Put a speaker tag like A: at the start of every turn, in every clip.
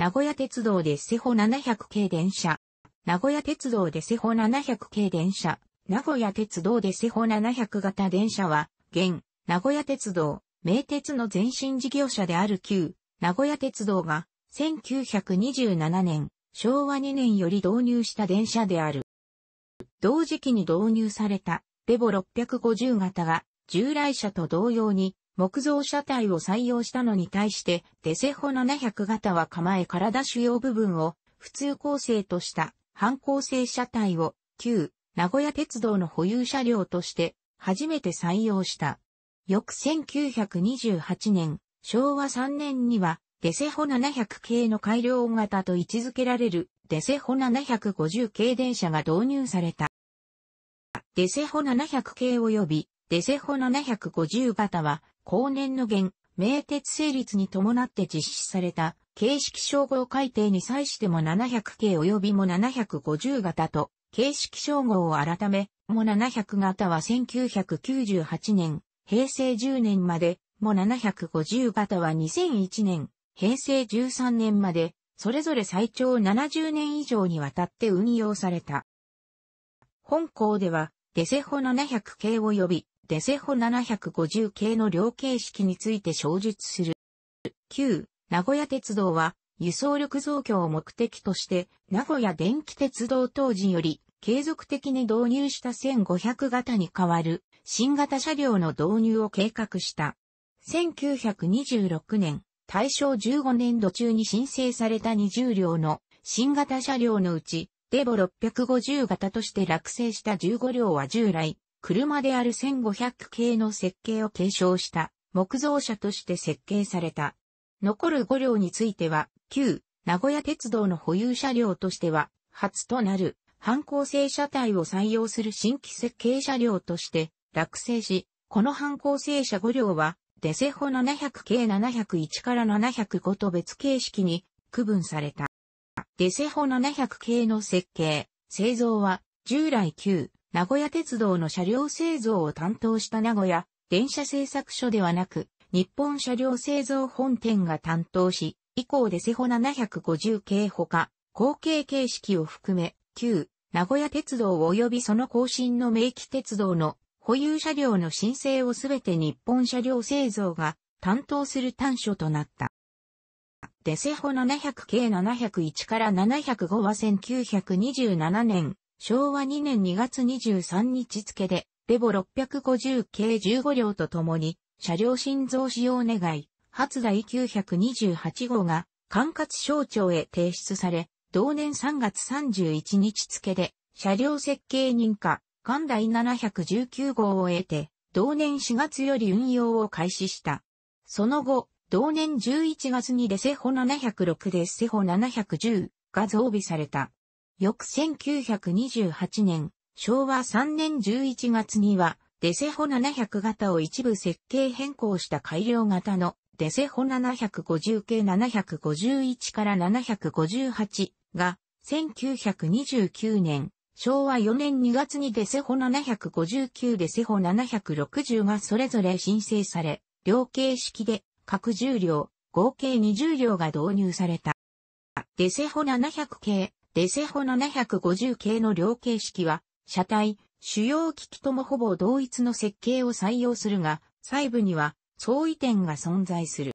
A: 名古屋鉄道でセホ700系電車。名古屋鉄道でセホ700系電車。名古屋鉄道でセホ700型電車は、現、名古屋鉄道、名鉄の前身事業者である旧、名古屋鉄道が、1927年、昭和2年より導入した電車である。同時期に導入された、デボ650型が、従来車と同様に、木造車体を採用したのに対して、デセホ700型は構え体主要部分を普通構成とした反構成車体を旧名古屋鉄道の保有車両として初めて採用した。翌1928年、昭和3年にはデセホ700系の改良型と位置づけられるデセホ750系電車が導入された。デセホ700系及びデセホ750型は後年の元、名鉄成立に伴って実施された、形式称号改定に際しても700系及びも750型と、形式称号を改め、も700型は1998年、平成10年まで、も750型は2001年、平成13年まで、それぞれ最長70年以上にわたって運用された。本校では、デセホ700系及び、デセホ750系の量形式について詳述する。旧、名古屋鉄道は、輸送力増強を目的として、名古屋電気鉄道当時より、継続的に導入した1500型に代わる、新型車両の導入を計画した。1926年、大正15年度中に申請された20両の新型車両のうち、デボ650型として落成した15両は従来、車である1500系の設計を継承した木造車として設計された。残る5両については、旧名古屋鉄道の保有車両としては、初となる、反抗性車体を採用する新規設計車両として落成し、この反抗性車5両は、デセホ700系701から705と別形式に区分された。デセホ700系の設計、製造は、従来旧名古屋鉄道の車両製造を担当した名古屋電車製作所ではなく、日本車両製造本店が担当し、以降でセホ750系ほか、後継形式を含め、旧名古屋鉄道及びその更新の名機鉄道の保有車両の申請をすべて日本車両製造が担当する端緒となった。デセホ700系701から705は1927年昭和2年2月23日付で、レボ650系15両とともに、車両新造使用願い、初台928号が、管轄省庁へ提出され、同年3月31日付で、車両設計認可、関台719号を得て、同年4月より運用を開始した。その後、同年11月にデセホ706でセホ710が増備された。翌1928年、昭和3年11月には、デセホ700型を一部設計変更した改良型のデセホ750系751から758が1929年、昭和4年2月にデセホ759デセホ760がそれぞれ申請され、両形式で各重量、合計20両が導入された。デセホ700系デセホ750系の両形式は、車体、主要機器ともほぼ同一の設計を採用するが、細部には相違点が存在する。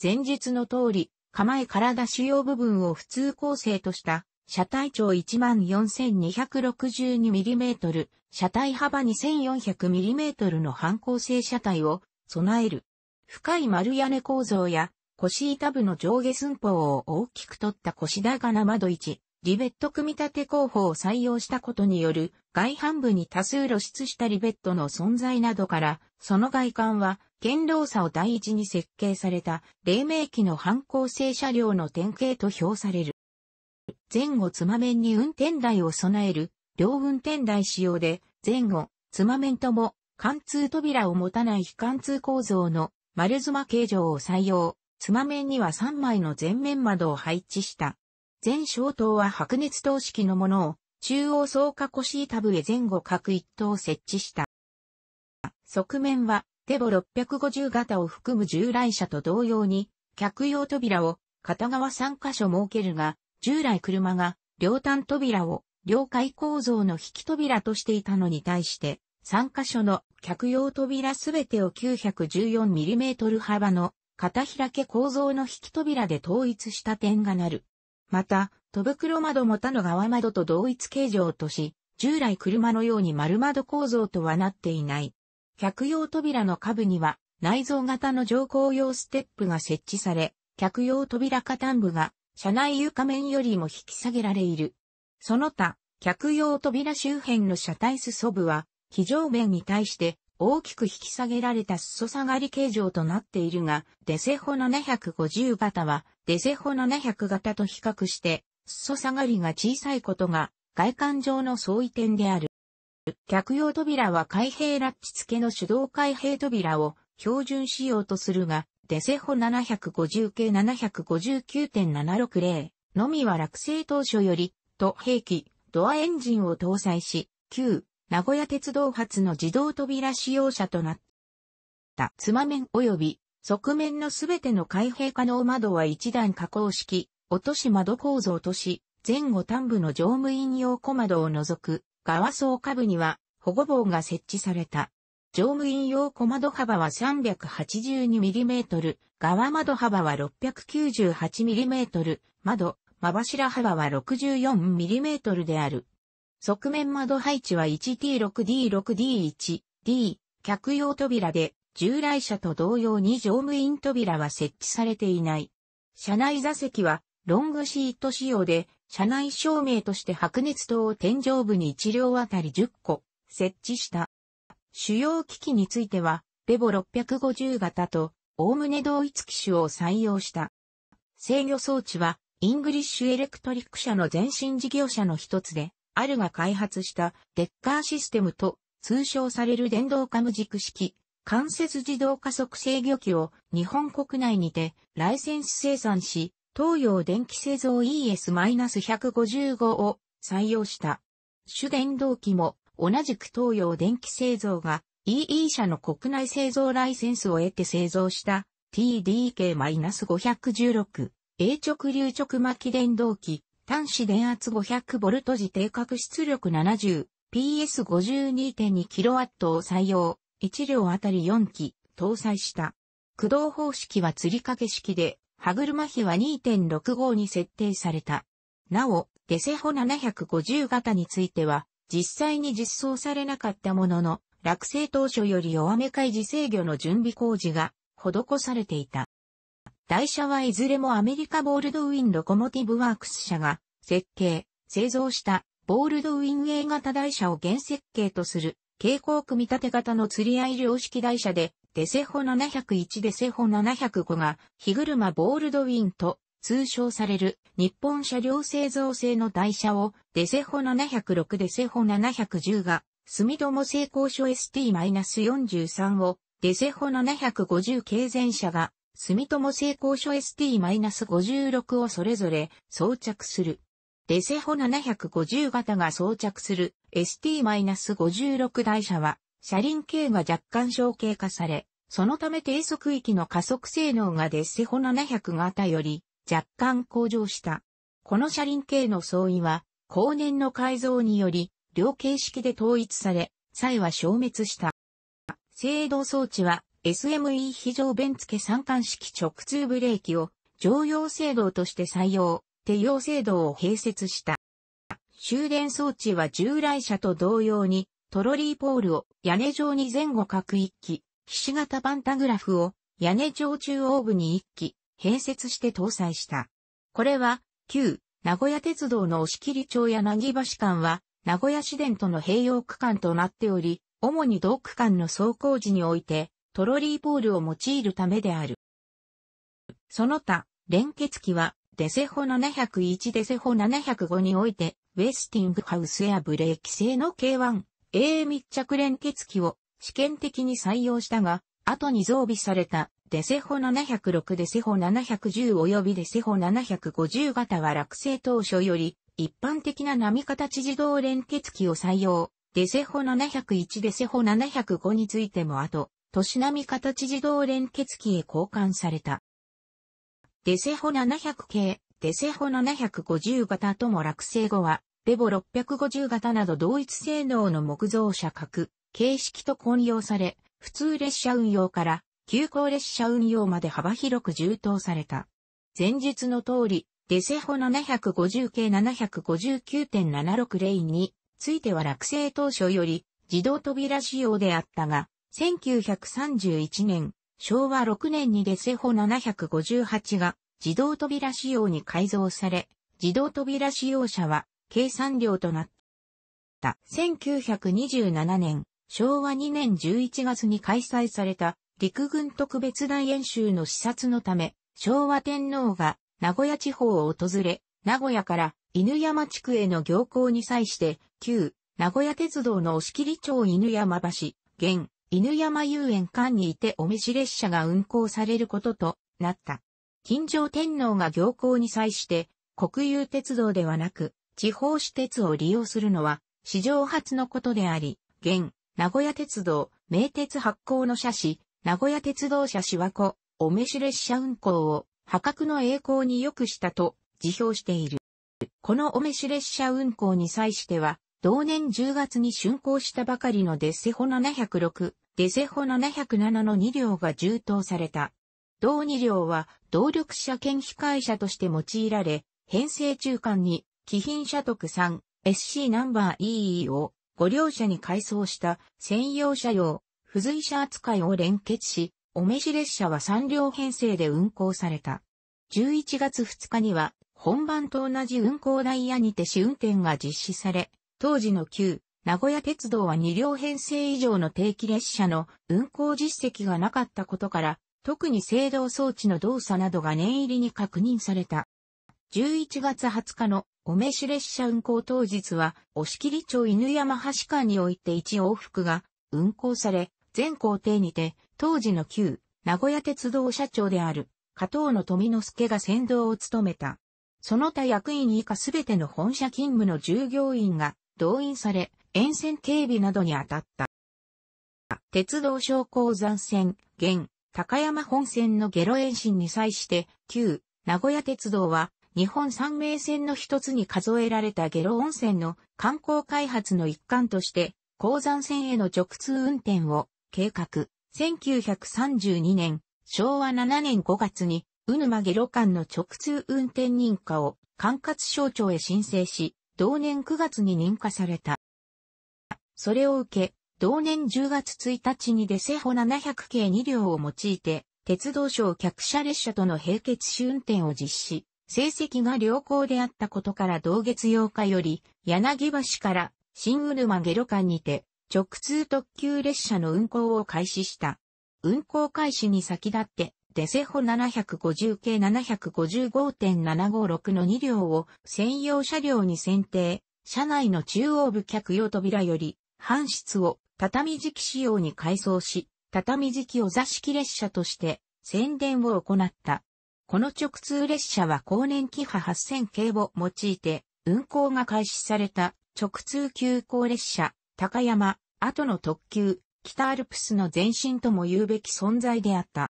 A: 前述の通り、構え体主要部分を普通構成とした、車体長 14,262mm、車体幅 2,400mm の反構成車体を備える。深い丸屋根構造や腰板部の上下寸法を大きく取った腰高な窓1、リベット組み立て工法を採用したことによる外反部に多数露出したリベットの存在などから、その外観は、堅牢さを第一に設計された、黎明期の反抗性車両の典型と評される。前後つま面に運転台を備える、両運転台仕様で、前後、つま面とも、貫通扉を持たない非貫通構造の丸妻形状を採用。妻面には3枚の前面窓を配置した。全小灯は白熱灯式のものを、中央総加コシータブへ前後各一灯設置した。側面は、テボ650型を含む従来車と同様に、客用扉を片側3箇所設けるが、従来車が両端扉を両階構造の引き扉としていたのに対して、3箇所の客用扉すべてを 914mm 幅の片開け構造の引き扉で統一した点がなる。また、戸袋窓も他の側窓と同一形状とし、従来車のように丸窓構造とはなっていない。客用扉の下部には内蔵型の乗降用ステップが設置され、客用扉下端部が車内床面よりも引き下げられいる。その他、客用扉周辺の車体裾部は、非常面に対して大きく引き下げられた裾下がり形状となっているが、デセホ750型は、デセホ700型と比較して、裾下がりが小さいことが、外観上の相違点である。客用扉は開閉ラッチ付けの手動開閉扉を標準仕様とするが、デセホ750系759.760のみは落成当初より、と兵器、ドアエンジンを搭載し、旧名古屋鉄道発の自動扉使用車となった。つま面及び側面のすべての開閉可能窓は一段加工式、落とし窓構造とし、前後端部の乗務員用小窓を除く、側層下部には保護棒が設置された。乗務員用小窓幅は 382mm、側窓幅は 698mm、窓、間柱幅は 64mm である。側面窓配置は 1T6D6D1、D、客用扉で、従来車と同様に乗務員扉は設置されていない。車内座席は、ロングシート仕様で、車内照明として白熱灯を天井部に1両あたり10個設置した。主要機器については、レボ650型と、おおむね同一機種を採用した。制御装置は、イングリッシュエレクトリック社の前身事業者の一つで、あるが開発したデッカーシステムと通称される電動化無軸式関節自動加速制御機を日本国内にてライセンス生産し、東洋電気製造 ES-155 を採用した。主電動機も同じく東洋電気製造が EE 社の国内製造ライセンスを得て製造した TDK-516A 直流直巻電動機端子電圧 500V 時定格出力 70PS52.2kW を採用、1両あたり4機搭載した。駆動方式は吊り掛け式で、歯車比は2.65に設定された。なお、デセホ750型については、実際に実装されなかったものの、落成当初より弱め開示制御の準備工事が施されていた。台車はいずれもアメリカボールドウィンロコモティブワークス社が設計、製造したボールドウィン A 型台車を原設計とする蛍光組み立て型の釣り合い量式台車でデセホ701デセホ705が日車ボールドウィンと通称される日本車両製造製の台車をデセホ706デセホ710が住友製鋼所 ST-43 をデセホ750経前車が住友成功書 ST-56 をそれぞれ装着する。デセホ750型が装着する ST-56 台車は、車輪径が若干小径化され、そのため低速域の加速性能がデセホ700型より若干向上した。この車輪径の相違は、後年の改造により、両形式で統一され、際は消滅した。制動装置は SME 非常弁付三冠式直通ブレーキを常用制動として採用、手用制動を併設した。終電装置は従来車と同様にトロリーポールを屋根上に前後各一機、菱形パンタグラフを屋根上中央部に一機併設して搭載した。これは旧名古屋鉄道の押切町やなぎ橋間は名古屋市電との併用区間となっており、主に同区間の走行時においてトロリーポールを用いるためである。その他、連結機は、デセホ701デセホ705において、ウェスティングハウスエアブレーキ製の K1A 密着連結機を試験的に採用したが、後に増備されたデセホ706デセホ710及びデセホ750型は落成当初より一般的な波形自動連結機を採用。デセホ701デセホ705についても後、都市並み形自動連結機へ交換された。デセホ700系、デセホ750型とも落成後は、デボ650型など同一性能の木造車格、形式と混用され、普通列車運用から急行列車運用まで幅広く充当された。前述の通り、デセホ750系759.76レインについては落成当初より自動扉仕様であったが、1931年、昭和6年にレセホ758が自動扉仕様に改造され、自動扉使用者は計算量となった。1927年、昭和2年11月に開催された陸軍特別大演習の視察のため、昭和天皇が名古屋地方を訪れ、名古屋から犬山地区への行幸に際して、旧名古屋鉄道の押切町犬山橋、現犬山遊園間にいてお召し列車が運行されることとなった。金城天皇が行幸に際して、国有鉄道ではなく、地方私鉄を利用するのは、史上初のことであり、現、名古屋鉄道、名鉄発行の車種、名古屋鉄道車芝子、お召し列車運行を、破格の栄光に良くしたと、辞表している。このお召し列車運行に際しては、同年10月に竣工したばかりのデセホ706、デセホ707の2両が充当された。同2両は動力車検非会車として用いられ、編成中間に、貴賓車特 3SC ナンバー EE を5両車に改装した専用車用、付随車扱いを連結し、お召し列車は3両編成で運行された。11月2日には、本番と同じ運行ダイヤにて試運転が実施され、当時の旧名古屋鉄道は2両編成以上の定期列車の運行実績がなかったことから、特に制動装置の動作などが念入りに確認された。11月20日のお召し列車運行当日は、押切町犬山橋間において1往復が運行され、全行程にて、当時の旧名古屋鉄道社長である加藤の富之助が先導を務めた。その他役員以下すべての本社勤務の従業員が動員され、沿線警備などに当たった。鉄道商工山線、現、高山本線の下ロ延伸に際して、旧、名古屋鉄道は、日本三名線の一つに数えられた下ロ温泉の観光開発の一環として、鉱山線への直通運転を計画。1932年、昭和7年5月に、うぬま下ロ間の直通運転認可を管轄省庁へ申請し、同年9月に認可された。それを受け、同年10月1日にデセホ700系2両を用いて、鉄道省客車列車との並結試運転を実施、成績が良好であったことから同月8日より、柳橋から新うる下路間にて、直通特急列車の運行を開始した。運行開始に先立って、デセホ750系755.756の2両を専用車両に選定、車内の中央部客用扉より、半室を畳敷き仕様に改装し、畳敷きを座敷列車として宣伝を行った。この直通列車は高年期波8000系を用いて運行が開始された直通急行列車、高山、後の特急、北アルプスの前身とも言うべき存在であった。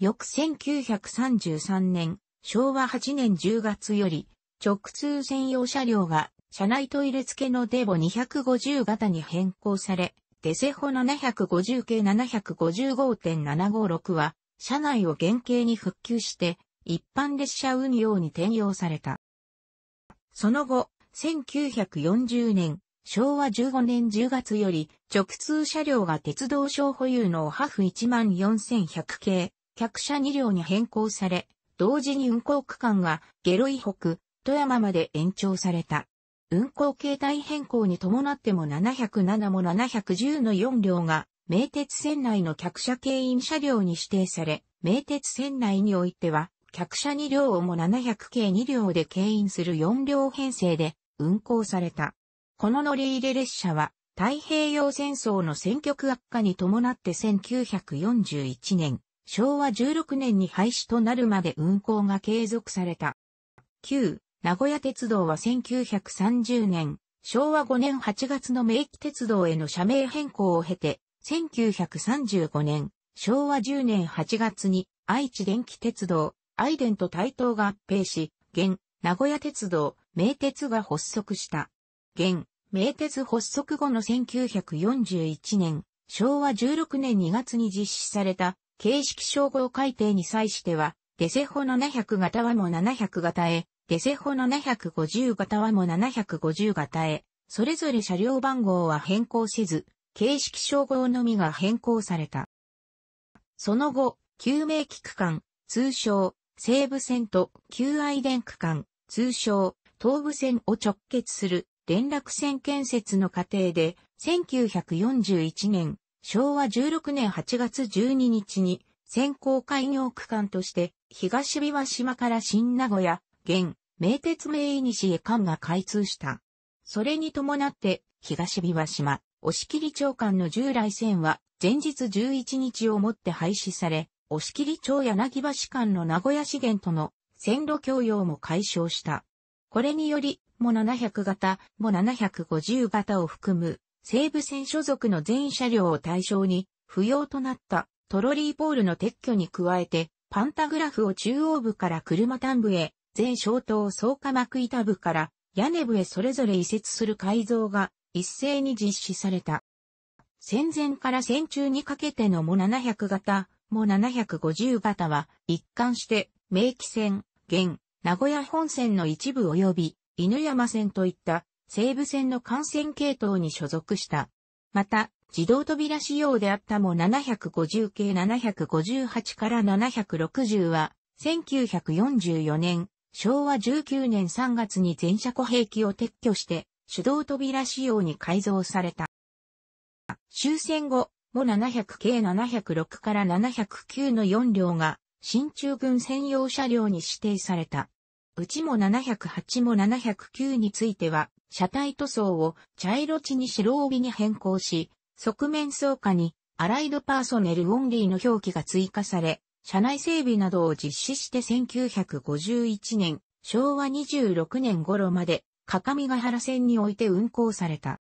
A: 翌1933年、昭和8年10月より、直通専用車両が、車内トイレ付けのデボ250型に変更され、デセホ750系755.756は、車内を原型に復旧して、一般列車運用に転用された。その後、1940年、昭和15年10月より、直通車両が鉄道省保有のハフ14100系、客車2両に変更され、同時に運行区間が下路、以北、富山まで延長された。運行形態変更に伴っても707も710の4両が、名鉄線内の客車経員車両に指定され、名鉄線内においては、客車2両をも700系2両で経員する4両編成で運行された。この乗り入れ列車は、太平洋戦争の戦局悪化に伴って1941年、昭和16年に廃止となるまで運行が継続された。旧、名古屋鉄道は1930年、昭和5年8月の名機鉄道への社名変更を経て、1935年、昭和10年8月に愛知電気鉄道、愛電と台頭が合併し、現、名古屋鉄道、名鉄が発足した。現、名鉄発足後の1941年、昭和16年2月に実施された形式称号改定に際しては、デセホ700型はも700型へ、デセホ750型はも750型へ、それぞれ車両番号は変更せず、形式称号のみが変更された。その後、救命機区間、通称、西武線と旧愛電区間、通称、東武線を直結する連絡線建設の過程で、1941年昭和16年8月12日に先行開業区間として東琵琶島から新名古屋、現、名鉄名西へ間が開通した。それに伴って東琵琶島、押切町間の従来線は前日11日をもって廃止され、押切町柳橋間の名古屋資源との線路供用も解消した。これにより、も700型、も750型を含む西武線所属の全車両を対象に、不要となったトロリーポールの撤去に加えて、パンタグラフを中央部から車端部へ、全小灯草加幕板部から屋根部へそれぞれ移設する改造が一斉に実施された。戦前から戦中にかけてのも700型、も750型は一貫して明記線、現、名古屋本線の一部及び犬山線といった西武線の幹線系統に所属した。また、自動扉仕様であったも750系758から760は、1944年、昭和19年3月に全車庫兵器を撤去して、手動扉仕様に改造された。終戦後、も700系706から709の4両が、新中軍専用車両に指定された。うちも708も709については、車体塗装を茶色地に白帯に変更し、側面装下にアライドパーソネルオンリーの表記が追加され、車内整備などを実施して1951年、昭和26年頃まで、各ヶ原線において運行された。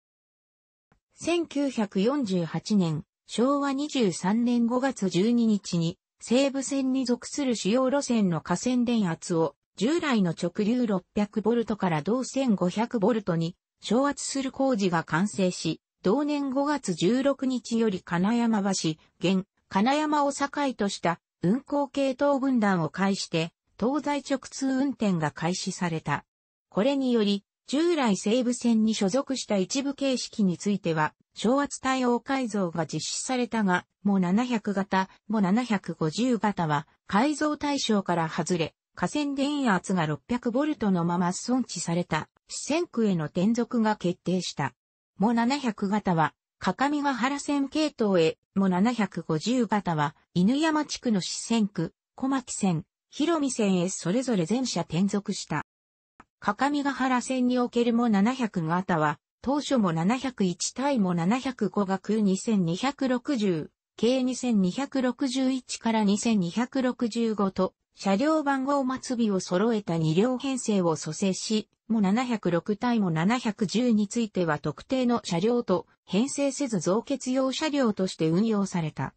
A: 1948年、昭和23年5月12日に、西武線に属する主要路線の河川電圧を従来の直流6 0 0ボルトから同1 5 0 0ボルトに昇圧する工事が完成し、同年5月16日より金山橋、現、金山を境とした運行系統分断を介して、東西直通運転が開始された。これにより、従来西武線に所属した一部形式については、昇圧対応改造が実施されたが、もう700型、も750型は改造対象から外れ、河川電圧が6 0 0トのまま損置された四線区への転属が決定した。も700型は、かかみが原線系統へ、も750型は、犬山地区の四線区、小牧線、広見線へそれぞれ全車転属した。かかみが原線におけるも700型は、当初も701対も705が空2260、計2261から2265と車両番号末尾を揃えた2両編成を蘇生し、も706対も710については特定の車両と編成せず増結用車両として運用された。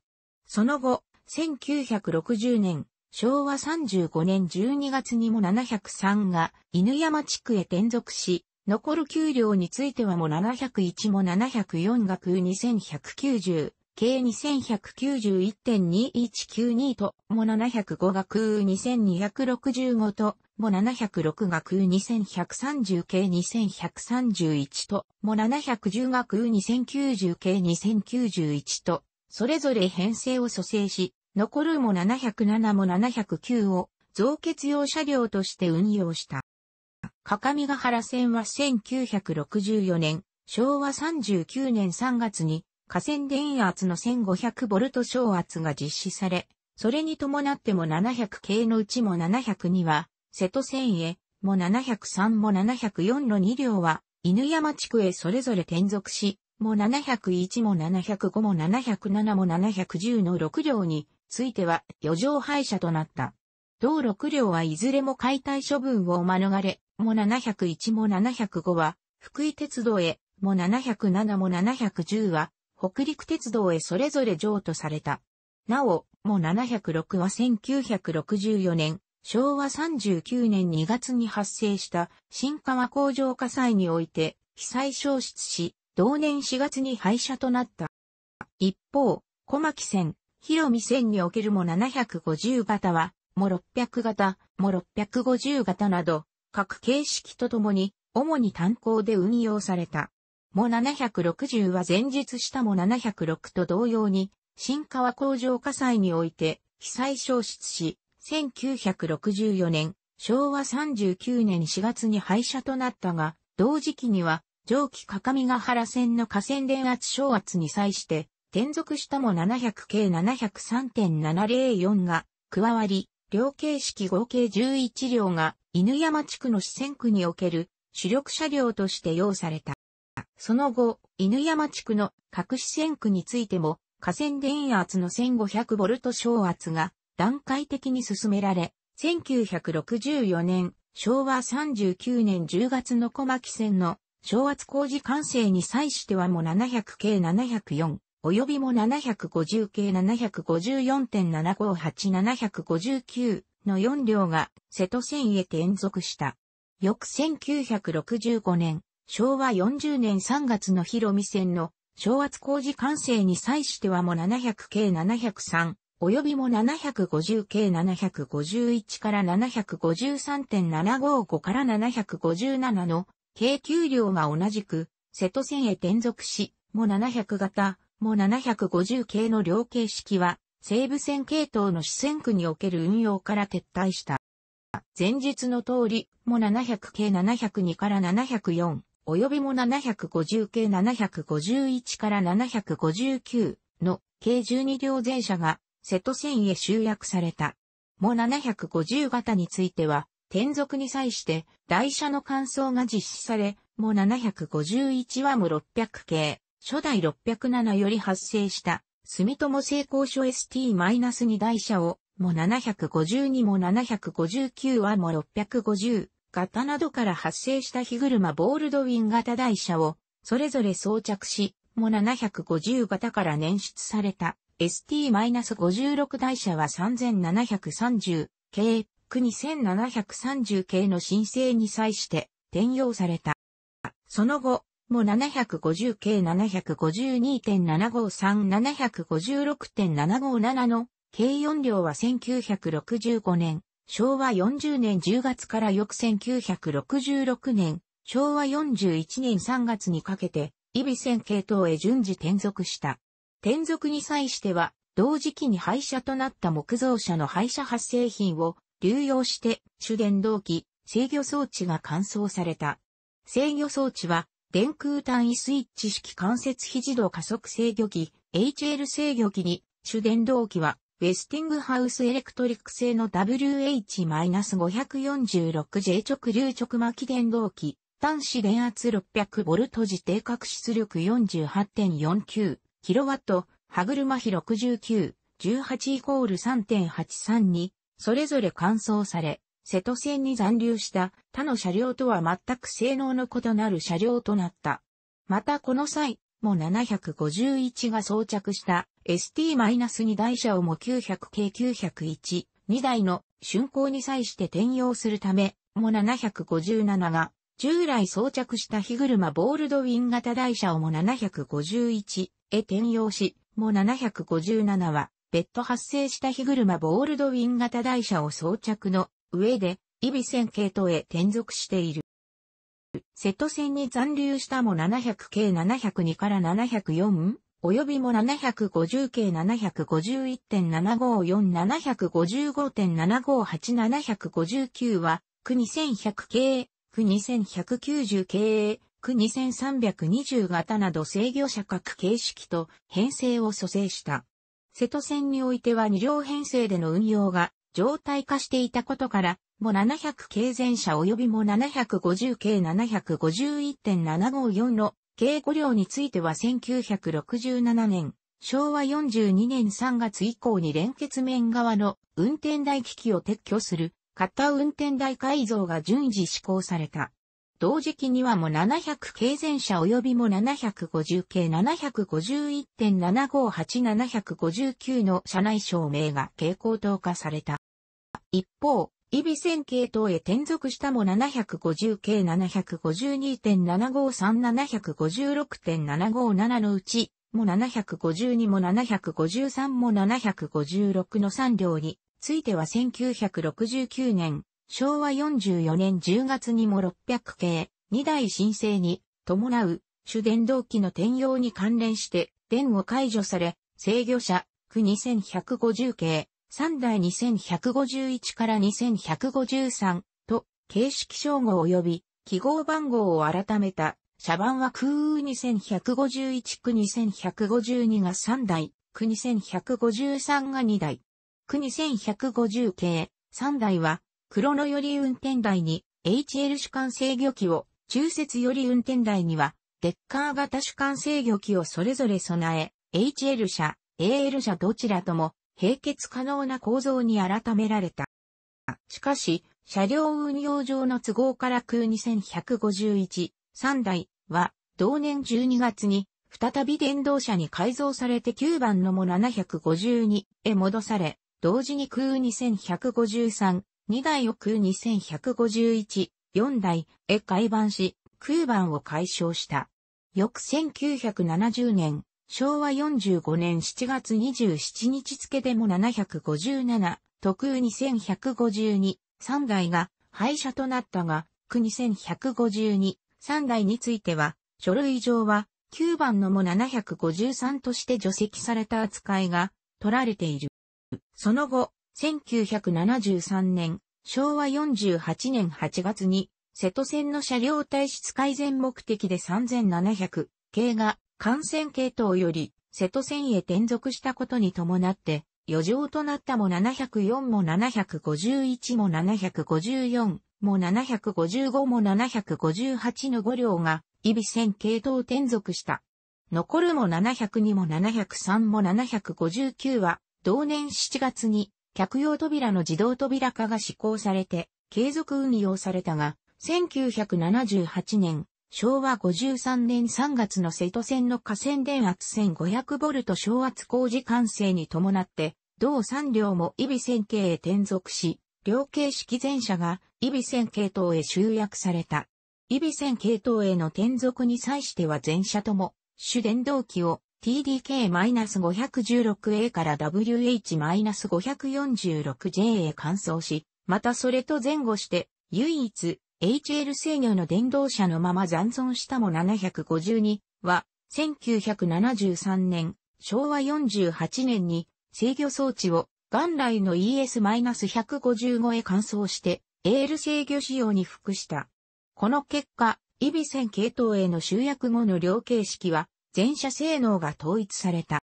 A: その後、1960年、昭和35年12月にも703が犬山地区へ転属し、残る給料についてはも701も704が空2190、計2191.2192と、も705が空2265と、も706が空2130計2131と、も710が空2090計2091と、それぞれ編成を蘇生し、残るも707も709を増結用車両として運用した。かかみが原線は1964年、昭和39年3月に河川電圧の1 5 0 0ト小圧が実施され、それに伴っても700系のうちも700には、瀬戸線へ、も703も704の2両は、犬山地区へそれぞれ転属し、も701も705も707も710の6両については余剰廃車となった。同6両はいずれも解体処分を免れ、も701も705は、福井鉄道へ、も707も710は、北陸鉄道へそれぞれ譲渡された。なお、も706は1964年、昭和39年2月に発生した新川工場火災において被災消失し、同年4月に廃車となった。一方、小牧線、広見線におけるも750型は、も600型、も650型など、各形式とともに、主に炭鉱で運用された。も760は前述したも706と同様に、新川工場火災において、被災消失し、1964年、昭和39年4月に廃車となったが、同時期には、かかみが原線の河川電圧昇圧に際して、転属したも700 k 703.704が加わり、両形式合計11両が犬山地区の四川区における主力車両として用された。その後、犬山地区の各し線区についても、河川電圧の 1500V 小圧が段階的に進められ、1964年、昭和39年10月の小牧線の小圧工事完成に際してはも700 k 704、及びも750 k 754.758759の4両が瀬戸線へ転属した。翌1965年、昭和40年3月の広見線の昭和工事完成に際してはも700 k 703、及びも750 k 751から753.755から757の計給量が同じく瀬戸線へ転属し、も700型、も750系の量形式は西武線系統の支線区における運用から撤退した。前述の通り、も700 k 702から704、及びも750系751から759の計12両前車が瀬戸線へ集約された。も750型については、転属に際して台車の換装が実施され、も751はも600系、初代607より発生した住友製功所 ST-2 台車をも752も759はも650型などから発生した火車ボールドウィン型台車を、それぞれ装着し、も750型から捻出された ST-56 台車は3730系、国2 7 3 0系の申請に際して転用された。その後、も750系752.753、756.757の計4両は1965年昭和40年10月から翌1966年、昭和41年3月にかけて、イビ線系統へ順次転属した。転属に際しては、同時期に廃車となった木造車の廃車発生品を流用して、主電動機、制御装置が換装された。制御装置は、電空単位スイッチ式関節非自動加速制御機、HL 制御機に、主電動機はウェスティングハウスエレクトリック製の WH-546J 直流直巻電動機、端子電圧 600V 自定格出力 48.49kW、歯車比69、18イコール3 8 3に、それぞれ換装され、瀬戸線に残留した他の車両とは全く性能の異なる車両となった。またこの際、も751が装着した ST-2 台車をも900 k 901、2台の竣工に際して転用するため、も757が従来装着した火車ボールドウィン型台車をも751へ転用し、も757は別途発生した火車ボールドウィン型台車を装着の上で、イビン系統へ転属している。瀬戸線に残留したも700 k 702から704、及びも750 k 751.754、755.758、759は、区2100 k 区2190 k 区2320型など制御者格形式と編成を蘇生した。瀬戸線においては2両編成での運用が状態化していたことから、も700系前車及びも750系751.754の計5両については1967年、昭和42年3月以降に連結面側の運転台機器を撤去する型運転台改造が順次施行された。同時期にはも700系前車及びも750系751.758759の車内照明が蛍光灯化された。一方、イビ線系統へ転属したも750系752.753756.757のうち、も752も753も756の3両については1969年、昭和44年10月にも600系、2台申請に伴う主電動機の転用に関連して、電を解除され、制御者、区2150系、3代2151から2153と形式称号及び記号番号を改めた社番は空二2151区2152が3代、区2153が2代、区2150系3代は黒のより運転台に HL 主管制御機を、中節より運転台にはデッカー型主管制御機をそれぞれ備え、HL 車、AL 車どちらとも並結可能な構造に改められた。しかし、車両運用上の都合から空2151、3台は、同年12月に、再び電動車に改造されて9番のも752へ戻され、同時に空2153、2台を空2151、4台へ改版し、空番を解消した。翌1970年、昭和45年7月27日付でも757、特区2152、3台が廃車となったが、区2152、3台については、書類上は9番のも753として除籍された扱いが取られている。その後、1973年、昭和48年8月に、瀬戸線の車両体質改善目的で3700系が感染系統より瀬戸線へ転属したことに伴って、余剰となったも704も751も754も755も758の5両が、イビ線系統転属した。残るも702も703も759は、同年7月に、客用扉の自動扉化が施行されて、継続運用されたが、1978年、昭和53年3月の瀬戸線の河川電圧 1500V 小圧工事完成に伴って、同3両もイビ線系へ転属し、両形式全車がイビ線系統へ集約された。イビ線系統への転属に際しては全車とも、主電動機を TDK-516A から WH-546J へ換装し、またそれと前後して、唯一、HL 制御の電動車のまま残存したも752は、1973年、昭和48年に制御装置を元来の ES-155 へ換装して AL 制御仕様に服した。この結果、イビ線系統への集約後の量形式は、全車性能が統一された。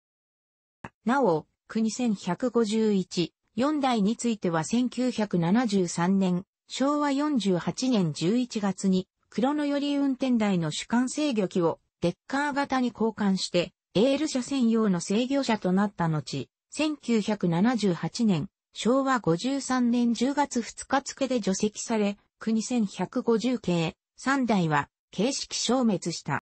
A: なお、国1151、4台については1973年、昭和48年11月に、黒ノより運転台の主幹制御機をデッカー型に交換して、エール車専用の制御車となった後、1978年、昭和53年10月2日付で除籍され、国1150系3台は形式消滅した。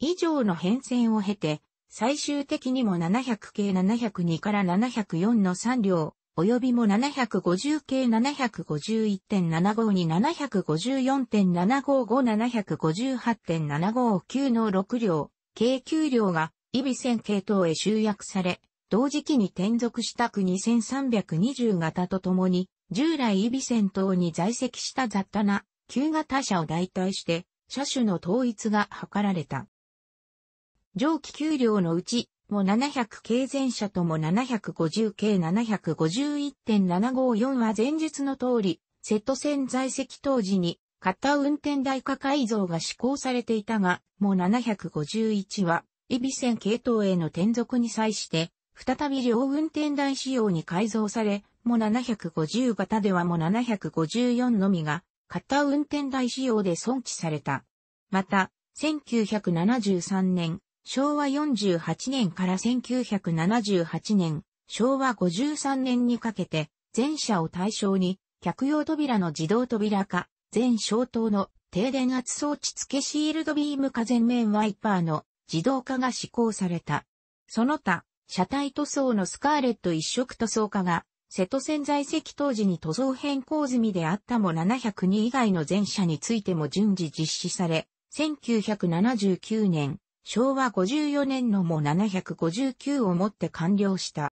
A: 以上の変遷を経て、最終的にも700系702から704の3両及びも750系751.75に754.755758.759の6両、計9両が、イビセン系統へ集約され、同時期に転属した区2320型とともに、従来イビセン等に在籍した雑多な旧型車を代替して、車種の統一が図られた。上記給料のうちも700系前車とも750系751.754は前述の通り、セット線在籍当時に、型運転台化改造が施行されていたが、も751は、エビ線系統への転属に際して、再び両運転台仕様に改造され、も750型ではも754のみが、型運転台仕様で存置された。また、1973年、昭和48年から1978年、昭和53年にかけて、全車を対象に、客用扉の自動扉化、全消灯の低電圧装置付けシールドビーム化全面ワイパーの自動化が施行された。その他、車体塗装のスカーレット一色塗装化が、瀬戸線在籍当時に塗装変更済みであったも702以外の全車についても順次実施され、1979年、昭和54年のも759をもって完了した。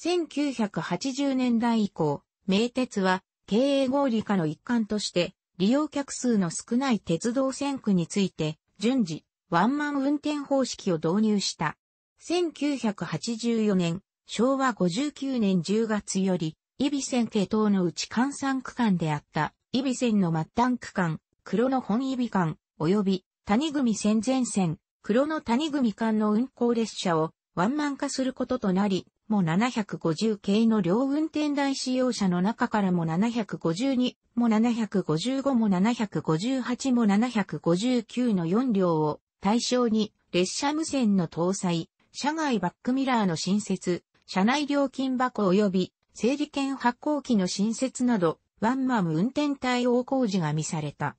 A: 1980年代以降、名鉄は経営合理化の一環として、利用客数の少ない鉄道線区について、順次、ワンマン運転方式を導入した。1984年、昭和59年10月より、伊備線系統のうち換算区間であった、伊備線の末端区間、黒の本伊備間、及び谷組線前線、黒の谷組間の運行列車をワンマン化することとなり、も750系の両運転台使用者の中からも752、も755も758も759の4両を対象に列車無線の搭載、車外バックミラーの新設、車内料金箱及び整理券発行機の新設など、ワンマン運転対応工事が見された。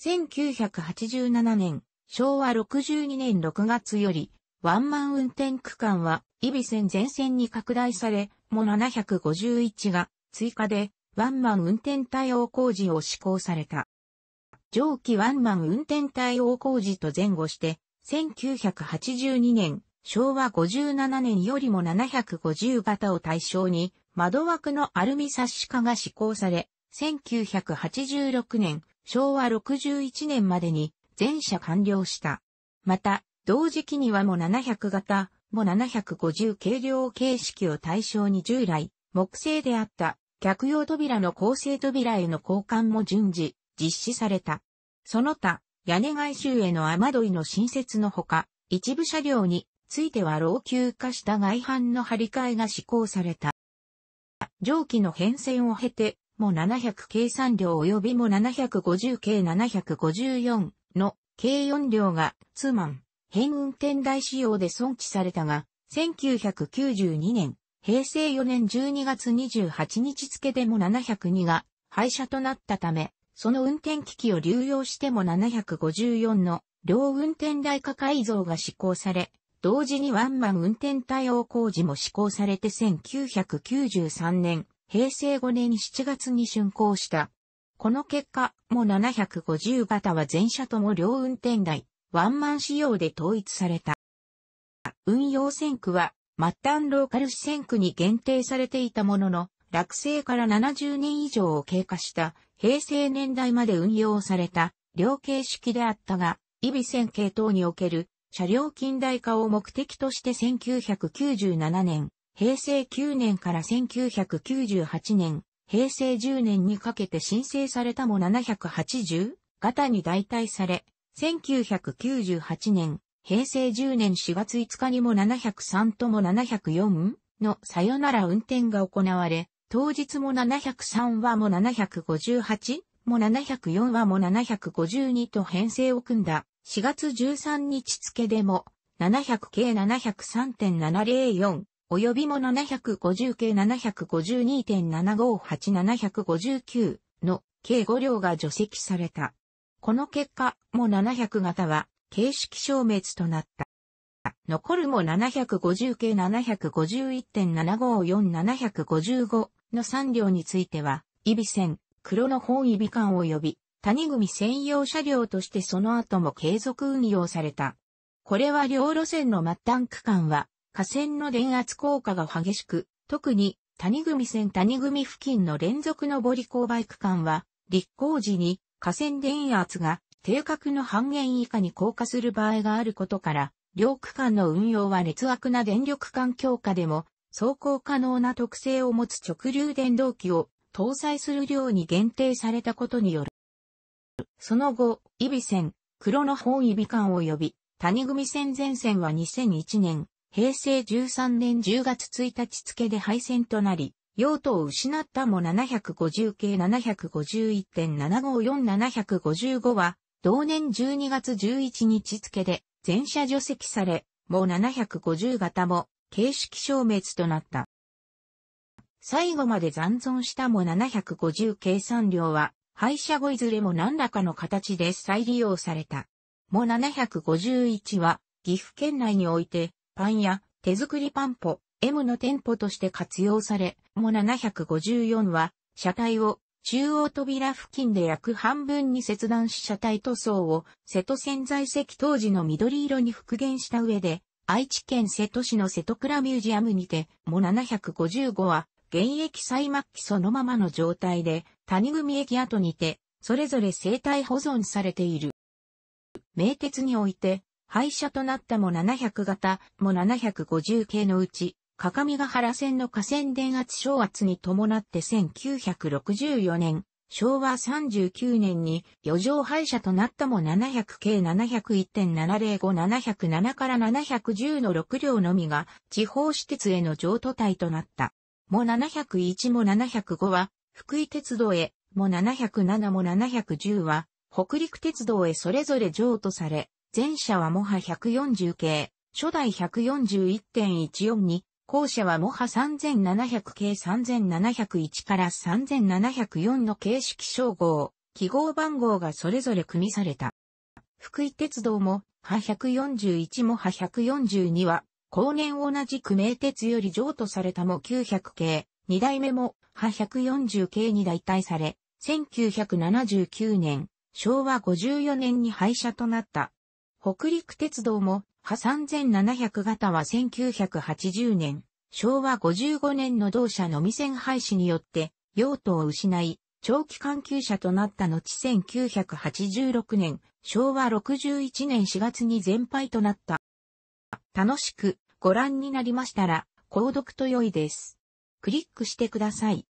A: 1987年、昭和62年6月より、ワンマン運転区間は、イビ線全線に拡大され、も751が追加で、ワンマン運転対応工事を施行された。上記ワンマン運転対応工事と前後して、1982年、昭和57年よりも750型を対象に、窓枠のアルミサッシ化が施行され、1986年、昭和61年までに全車完了した。また、同時期にはも700型、も750軽量形式を対象に従来、木製であった客用扉の構成扉への交換も順次実施された。その他、屋根外周への雨どいの新設のほか、一部車両については老朽化した外反の張り替えが施行された。上記の変遷を経て、も700計3量及びも750計754の軽4両がツーマン、変運転台仕様で損置されたが、1992年、平成4年12月28日付でも702が廃車となったため、その運転機器を流用しても754の両運転台化改造が施行され、同時にワンマン運転対応工事も施行されて1993年、平成5年7月に竣工したこの結果、も750型は全車とも両運転台、ワンマン仕様で統一された。運用線区は、末端ローカル支線区に限定されていたものの、落成から70年以上を経過した平成年代まで運用された両形式であったが、イビ線系等における車両近代化を目的として1997年、平成9年から1998年、平成10年にかけて申請されたも780型に代替され、1998年、平成10年4月5日にも703とも704のさよなら運転が行われ、当日も703はも758も704はも752と編成を組んだ4月13日付でも700系703.704及びも750系752.758759の計5両が除籍された。この結果、も700型は形式消滅となった。残るも750系751.754755の3両については、イビ線、黒の本イビ間及び、谷組専用車両としてその後も継続運用された。これは両路線の末端区間は、河川の電圧効果が激しく、特に谷組線谷組付近の連続上り勾配区間は、立候時に河川電圧が定格の半減以下に降下する場合があることから、両区間の運用は劣悪な電力環境下でも、走行可能な特性を持つ直流電動機を搭載する量に限定されたことによる。その後、イビ線、黒の本イビ間及び、谷組線前線は2001年、平成13年10月1日付で廃線となり、用途を失ったも750系751.754755は、同年12月11日付で全車除籍され、も750型も形式消滅となった。最後まで残存したも750計算量は、廃車後いずれも何らかの形で再利用された。も751は、岐阜県内において、パンや手作りパンポ M の店舗として活用され、も754は車体を中央扉付近で約半分に切断し車体塗装を瀬戸潜在石当時の緑色に復元した上で、愛知県瀬戸市の瀬戸倉ミュージアムにて、も755は現役最末期そのままの状態で、谷組駅跡にて、それぞれ生態保存されている。名鉄において、廃車となったも700型、も750系のうち、かかみが原線の河川電圧昇圧に伴って1964年、昭和39年に余剰廃車となったも700系701.705、707から710の6両のみが地方私鉄への譲渡体となった。も701も705は福井鉄道へ、も707も710は北陸鉄道へそれぞれ譲渡され、前者はモハ140系、初代141.14に、後者はモハ3700系3701から3704の形式称号、記号番号がそれぞれ組みされた。福井鉄道も、ハ141モハ142は、後年同じく名鉄より譲渡されたも900系、二代目も、ハ140系に代替され、1979年、昭和54年に廃車となった。北陸鉄道も、破3700型は1980年、昭和55年の同社の未線廃止によって用途を失い、長期間係車となった後1986年、昭和61年4月に全廃となった。楽しくご覧になりましたら、購読と良いです。クリックしてください。